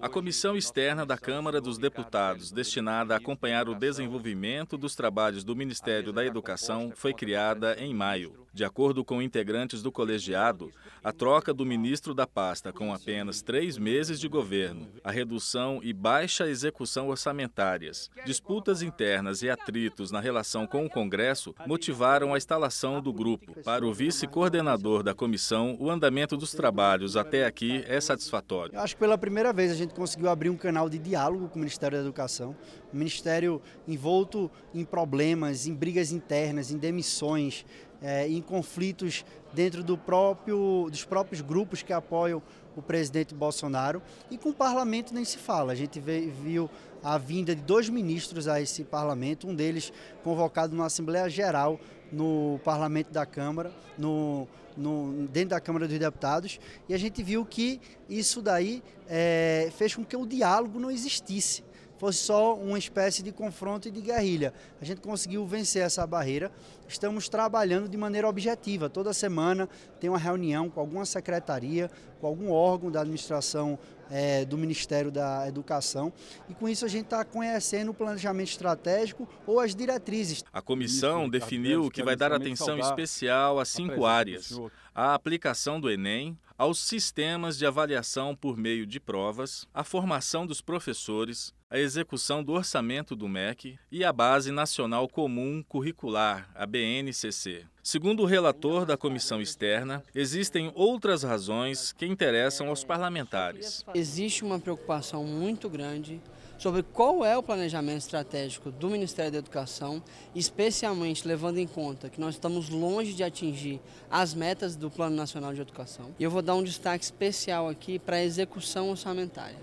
A Comissão Externa da Câmara dos Deputados, destinada a acompanhar o desenvolvimento dos trabalhos do Ministério da Educação, foi criada em maio. De acordo com integrantes do colegiado, a troca do ministro da pasta com apenas três meses de governo, a redução e baixa execução orçamentárias, disputas internas e atritos na relação com o Congresso motivaram a instalação do grupo. Para o vice-coordenador da comissão, o andamento dos trabalhos até aqui é satisfatório. Eu acho que pela primeira vez a gente conseguiu abrir um canal de diálogo com o Ministério da Educação, um ministério envolto em problemas, em brigas internas, em demissões, é, em conflitos dentro do próprio, dos próprios grupos que apoiam o presidente Bolsonaro. E com o parlamento nem se fala. A gente viu a vinda de dois ministros a esse parlamento, um deles convocado numa Assembleia Geral no parlamento da Câmara, no, no, dentro da Câmara dos Deputados, e a gente viu que isso daí é, fez com que o diálogo não existisse fosse só uma espécie de confronto e de guerrilha. A gente conseguiu vencer essa barreira. Estamos trabalhando de maneira objetiva. Toda semana tem uma reunião com alguma secretaria, com algum órgão da administração é, do Ministério da Educação. E com isso a gente está conhecendo o planejamento estratégico ou as diretrizes. A comissão definiu que vai dar atenção especial a cinco áreas: a aplicação do Enem, aos sistemas de avaliação por meio de provas, a formação dos professores, a execução do orçamento do MEC e a Base Nacional Comum Curricular, a BNCC. Segundo o relator da comissão externa, existem outras razões que interessam aos parlamentares. Existe uma preocupação muito grande sobre qual é o planejamento estratégico do Ministério da Educação, especialmente levando em conta que nós estamos longe de atingir as metas do Plano Nacional de Educação. E eu vou dar um destaque especial aqui para a execução orçamentária,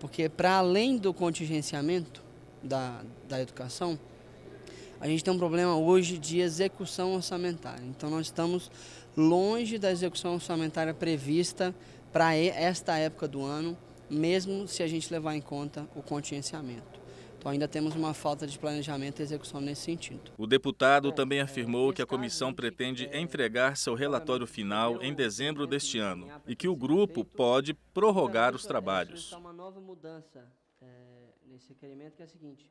porque para além do contingenciamento da, da educação, a gente tem um problema hoje de execução orçamentária. Então nós estamos longe da execução orçamentária prevista para esta época do ano, mesmo se a gente levar em conta o contingenciamento. Então ainda temos uma falta de planejamento e execução nesse sentido. O deputado também é, afirmou que a comissão pretende é, entregar seu relatório final em dezembro deste ano e que o grupo pode prorrogar então, os trabalhos. Uma nova mudança eh, nesse requerimento que é a seguinte: